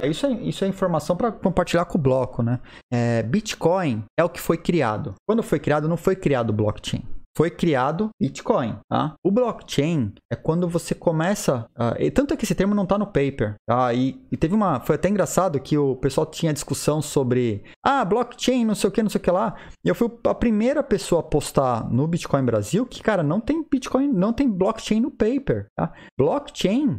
É, isso é, isso é informação para compartilhar com o bloco, né? É, Bitcoin é o que foi criado. Quando foi criado, não foi criado blockchain foi criado Bitcoin. Tá? O blockchain é quando você começa. Uh, tanto é que esse termo não está no paper. Tá? E, e, teve uma. Foi até engraçado que o pessoal tinha discussão sobre. Ah, blockchain, não sei o que, não sei o que lá. E eu fui a primeira pessoa a postar no Bitcoin Brasil que, cara, não tem Bitcoin, não tem blockchain no paper. Tá? Blockchain,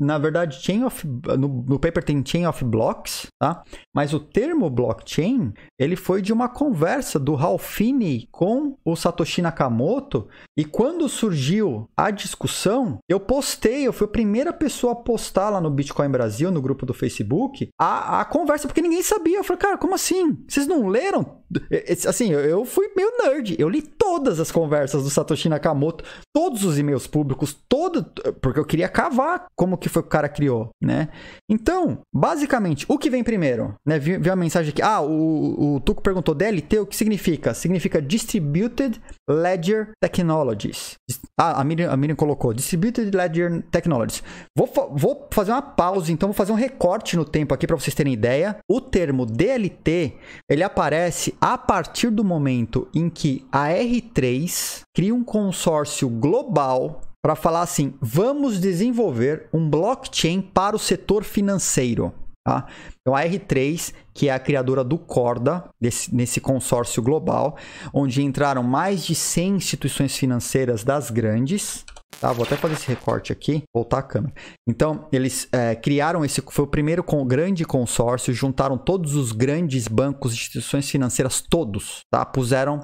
na verdade, chain of, no, no paper tem chain of blocks, tá? mas o termo blockchain ele foi de uma conversa do Ralphini com o Satoshi Nakamoto Nakamoto. E quando surgiu a discussão, eu postei, eu fui a primeira pessoa a postar lá no Bitcoin Brasil, no grupo do Facebook, a, a conversa, porque ninguém sabia. Eu falei, cara, como assim? Vocês não leram? É, é, assim, eu fui meio nerd. Eu li todas as conversas do Satoshi Nakamoto, todos os e-mails públicos, todo, porque eu queria cavar como que foi que o cara criou, né? Então, basicamente, o que vem primeiro? Né? Viu vi a mensagem aqui. Ah, o, o Tuco perguntou DLT, o que significa? Significa Distributed Ledger Ledger Technologies. Ah, a Miriam, a Miriam colocou. Distributed Ledger Technologies. Vou, vou fazer uma pausa, então vou fazer um recorte no tempo aqui para vocês terem ideia. O termo DLT, ele aparece a partir do momento em que a R3 cria um consórcio global para falar assim: vamos desenvolver um blockchain para o setor financeiro. Tá? Então a R3, que é a criadora do Corda, desse, nesse consórcio global, onde entraram mais de 100 instituições financeiras das grandes, Tá, vou até fazer esse recorte aqui, voltar a câmera. Então, eles é, criaram esse, foi o primeiro com, grande consórcio, juntaram todos os grandes bancos, instituições financeiras, todos, tá? Puseram,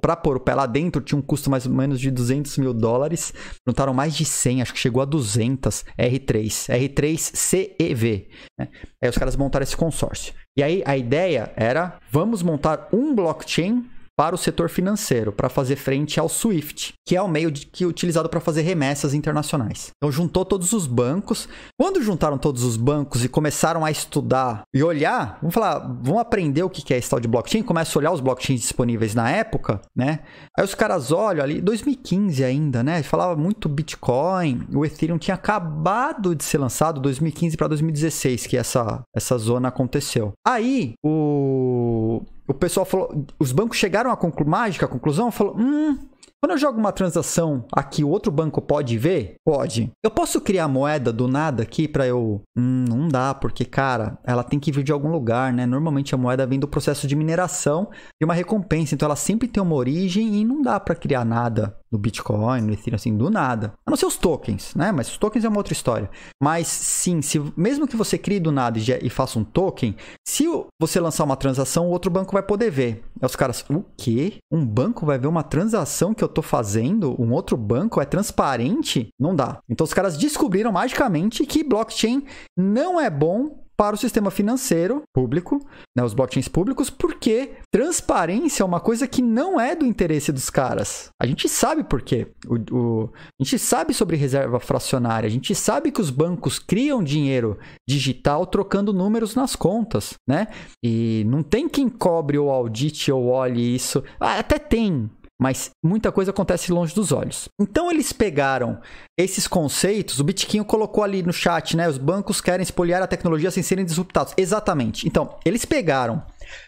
para pôr o pé lá dentro, tinha um custo mais ou menos de 200 mil dólares, juntaram mais de 100, acho que chegou a 200 R3, R3 CEV. Né? Aí os caras montaram esse consórcio. E aí a ideia era, vamos montar um blockchain para o setor financeiro, para fazer frente ao SWIFT, que é o meio de, que é utilizado para fazer remessas internacionais. Então juntou todos os bancos. Quando juntaram todos os bancos e começaram a estudar e olhar, vamos falar, vão aprender o que é esse tal de blockchain, começa a olhar os blockchains disponíveis na época, né? Aí os caras olham ali, 2015 ainda, né? Falava muito Bitcoin, o Ethereum tinha acabado de ser lançado 2015 para 2016, que essa essa zona aconteceu. Aí o o pessoal falou, os bancos chegaram à mágica, à conclusão, falou, hum, quando eu jogo uma transação aqui, o outro banco pode ver? Pode. Eu posso criar moeda do nada aqui para eu... Hum, não dá, porque, cara, ela tem que vir de algum lugar, né? Normalmente a moeda vem do processo de mineração e uma recompensa, então ela sempre tem uma origem e não dá para criar nada no Bitcoin, no Ethereum, assim, do nada. A não ser os tokens, né? Mas os tokens é uma outra história. Mas sim, se, mesmo que você crie do nada e, e faça um token, se você lançar uma transação, o outro banco vai poder ver. Aí os caras, o quê? Um banco vai ver uma transação transação que eu tô fazendo, um outro banco, é transparente, não dá. Então os caras descobriram magicamente que blockchain não é bom para o sistema financeiro público, né, os blockchains públicos, porque transparência é uma coisa que não é do interesse dos caras. A gente sabe por quê. O, o, a gente sabe sobre reserva fracionária, a gente sabe que os bancos criam dinheiro digital trocando números nas contas, né? E não tem quem cobre ou audite ou olhe isso. Ah, até tem, mas muita coisa acontece longe dos olhos. Então eles pegaram esses conceitos, o Bitquinho colocou ali no chat, né? Os bancos querem espoliar a tecnologia sem serem disruptados. Exatamente. Então, eles pegaram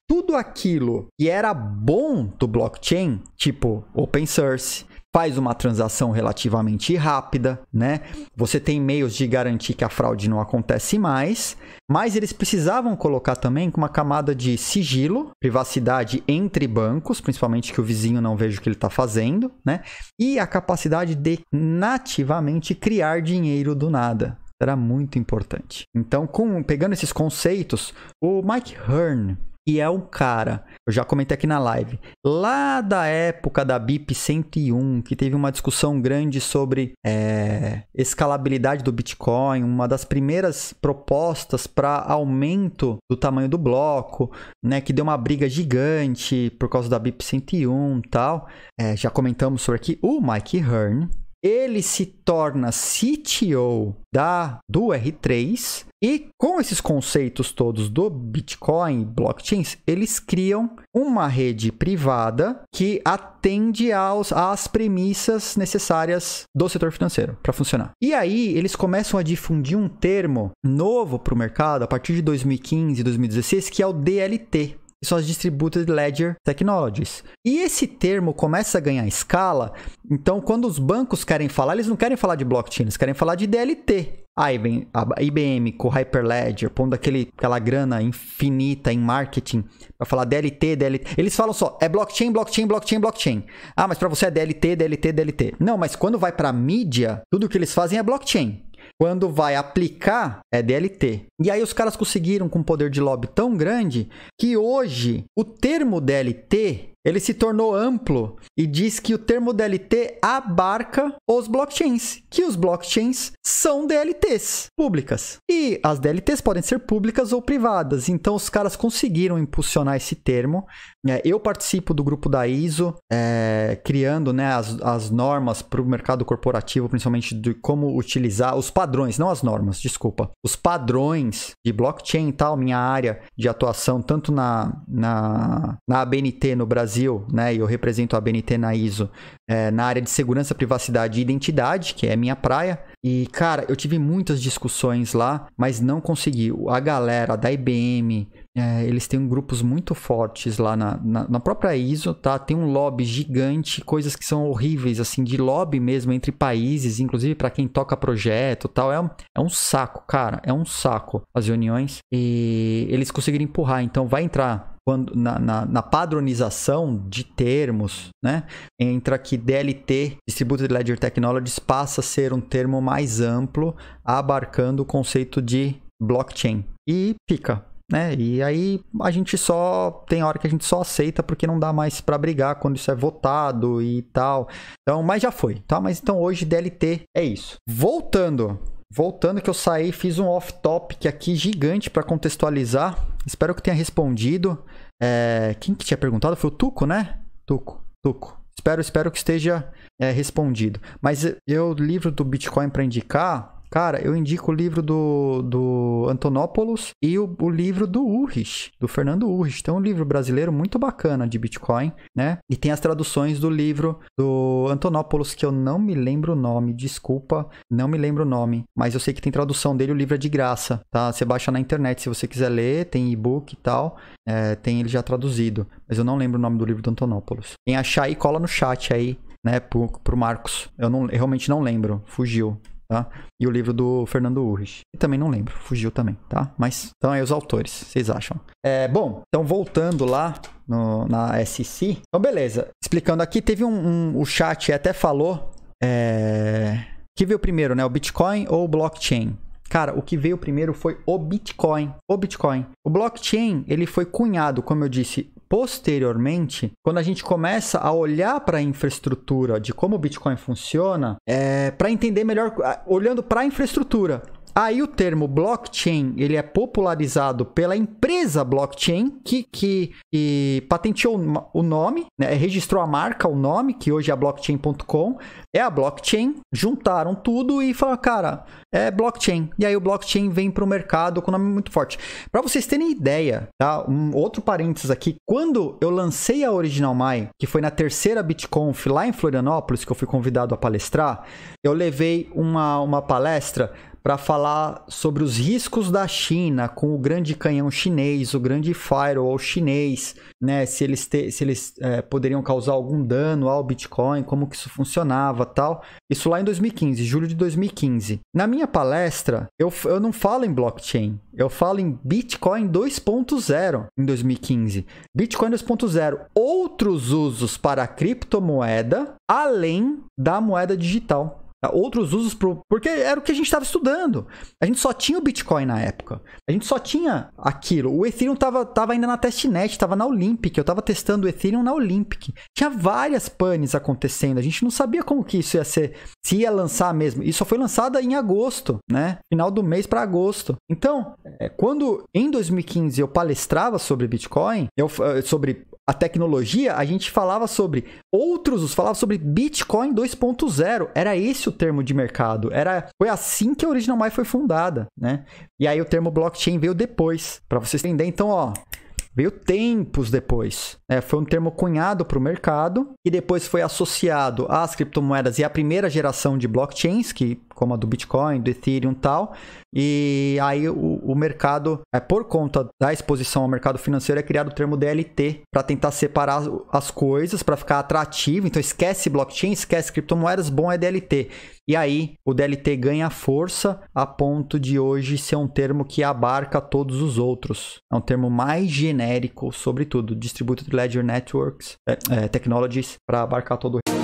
tudo aquilo que era bom do blockchain, tipo open source, faz uma transação relativamente rápida, né? Você tem meios de garantir que a fraude não acontece mais, mas eles precisavam colocar também uma camada de sigilo, privacidade entre bancos, principalmente que o vizinho não veja o que ele está fazendo, né? E a capacidade de nativamente criar dinheiro do nada, era muito importante. Então, com, pegando esses conceitos, o Mike Hearn, que é um cara, eu já comentei aqui na live, lá da época da BIP 101, que teve uma discussão grande sobre é, escalabilidade do Bitcoin, uma das primeiras propostas para aumento do tamanho do bloco, né, que deu uma briga gigante por causa da BIP 101 e tal. É, já comentamos sobre aqui. O Mike Hearn, ele se torna CTO da do R3 e com esses conceitos todos do Bitcoin, blockchains, eles criam uma rede privada que atende aos, às premissas necessárias do setor financeiro para funcionar. E aí eles começam a difundir um termo novo para o mercado a partir de 2015, e 2016, que é o DLT e suas Distributed Ledger Technologies. E esse termo começa a ganhar escala, então quando os bancos querem falar, eles não querem falar de blockchain, eles querem falar de DLT. Aí IBM, a IBM com Hyperledger, pondo aquele, aquela grana infinita em marketing para falar DLT, DLT. Eles falam só, é blockchain, blockchain, blockchain, blockchain. Ah, mas para você é DLT, DLT, DLT. Não, mas quando vai para mídia, tudo que eles fazem é blockchain. Quando vai aplicar, é DLT. E aí os caras conseguiram com um poder de lobby tão grande que hoje o termo DLT ele se tornou amplo e diz que o termo DLT abarca os blockchains, que os blockchains são DLTs públicas. E as DLTs podem ser públicas ou privadas, então os caras conseguiram impulsionar esse termo. É, eu participo do grupo da ISO, é, criando né, as, as normas para o mercado corporativo, principalmente de como utilizar os padrões, não as normas, desculpa, os padrões de blockchain e tal, minha área de atuação, tanto na, na, na ABNT no Brasil Brasil, né, e eu represento a BNT na ISO, é, na área de segurança, privacidade e identidade, que é minha praia. E, cara, eu tive muitas discussões lá, mas não consegui. A galera da IBM, é, eles têm grupos muito fortes lá na, na, na, própria ISO, tá? Tem um lobby gigante, coisas que são horríveis, assim, de lobby mesmo entre países, inclusive para quem toca projeto tal. É um, é um saco, cara, é um saco as reuniões. E eles conseguiram empurrar, então vai entrar quando, na, na, na, padronização de termos, né? Entra que DLT, Distributed Ledger Technologies, passa a ser um termo mais amplo, abarcando o conceito de blockchain. E fica, né? E aí a gente só tem hora que a gente só aceita porque não dá mais para brigar quando isso é votado e tal. Então, mas já foi, tá? Mas então hoje DLT é isso. Voltando, voltando que eu saí, fiz um off topic aqui gigante para contextualizar. Espero que tenha respondido. É, quem que tinha perguntado? Foi o Tuco, né? Tuco, Tuco. Espero, espero que esteja é, respondido. Mas eu, livro do Bitcoin para indicar, Cara, eu indico o livro do, do Antonopoulos e o, o livro do Urrich, do Fernando Urrich. Tem um livro brasileiro muito bacana de Bitcoin, né? E tem as traduções do livro do Antonopoulos, que eu não me lembro o nome, desculpa, não me lembro o nome. Mas eu sei que tem tradução dele, o livro é de graça, tá? Você baixa na internet se você quiser ler, tem e-book e tal. É, tem ele já traduzido, mas eu não lembro o nome do livro do Antonopoulos. Quem achar aí, cola no chat aí, né, pro, pro Marcos. Eu, não, eu realmente não lembro, fugiu tá? E o livro do Fernando Urrich. Também não lembro, fugiu também, tá? Mas então aí os autores, vocês acham? É, bom, então voltando lá no, na SC. Então beleza, explicando aqui, teve um, um o chat até falou é, que veio primeiro, né? O Bitcoin ou o blockchain? Cara, o que veio primeiro foi o Bitcoin. O Bitcoin. O blockchain, ele foi cunhado, como eu disse, posteriormente, quando a gente começa a olhar para a infraestrutura de como o Bitcoin funciona, é, para entender melhor, olhando para a infraestrutura. Aí o termo blockchain, ele é popularizado pela empresa blockchain que, que, que patenteou o nome, né, registrou a marca, o nome, que hoje é blockchain.com, é a blockchain, juntaram tudo e falaram, cara, é blockchain. E aí o blockchain vem para o mercado com um nome muito forte. Para vocês terem ideia, tá? Um outro parênteses aqui, quando eu lancei a Original Mai, que foi na terceira BitConf lá em Florianópolis, que eu fui convidado a palestrar, eu levei uma, uma palestra para falar sobre os riscos da China com o grande canhão chinês, o grande firewall chinês, né? Se eles, te, se eles é, poderiam causar algum dano ao Bitcoin, como que isso funcionava tal. Isso lá em 2015, julho de 2015. Na minha palestra, eu, eu não falo em blockchain, eu falo em Bitcoin 2.0 em 2015. Bitcoin 2.0, outros usos para a criptomoeda além da moeda digital outros usos pro, porque era o que a gente estava estudando. A gente só tinha o Bitcoin na época. A gente só tinha aquilo. O Ethereum estava tava ainda na testnet, estava na Olympic. Eu estava testando o Ethereum na Olympic. Tinha várias panes acontecendo. A gente não sabia como que isso ia ser, se ia lançar mesmo. Isso só foi lançada em agosto, né? Final do mês para agosto. Então, é, quando em 2015 eu palestrava sobre Bitcoin, eu eh, sobre a tecnologia, a gente falava sobre outros, falava sobre Bitcoin 2.0. Era esse o termo de mercado. Era foi assim que a Original Mai foi fundada, né? E aí o termo blockchain veio depois, para vocês entenderem. Então, ó, veio tempos depois. Né? Foi um termo cunhado para o mercado e depois foi associado às criptomoedas e à primeira geração de blockchains, que como a do Bitcoin, do Ethereum e tal. E aí o, o mercado, é, por conta da exposição ao mercado financeiro, é criado o termo DLT para tentar separar as coisas, para ficar atrativo. Então esquece blockchain, esquece criptomoedas, bom é DLT. E aí o DLT ganha força a ponto de hoje ser um termo que abarca todos os outros. É um termo mais genérico, sobretudo, Distributed Ledger Networks, é, é, Technologies, para abarcar todo o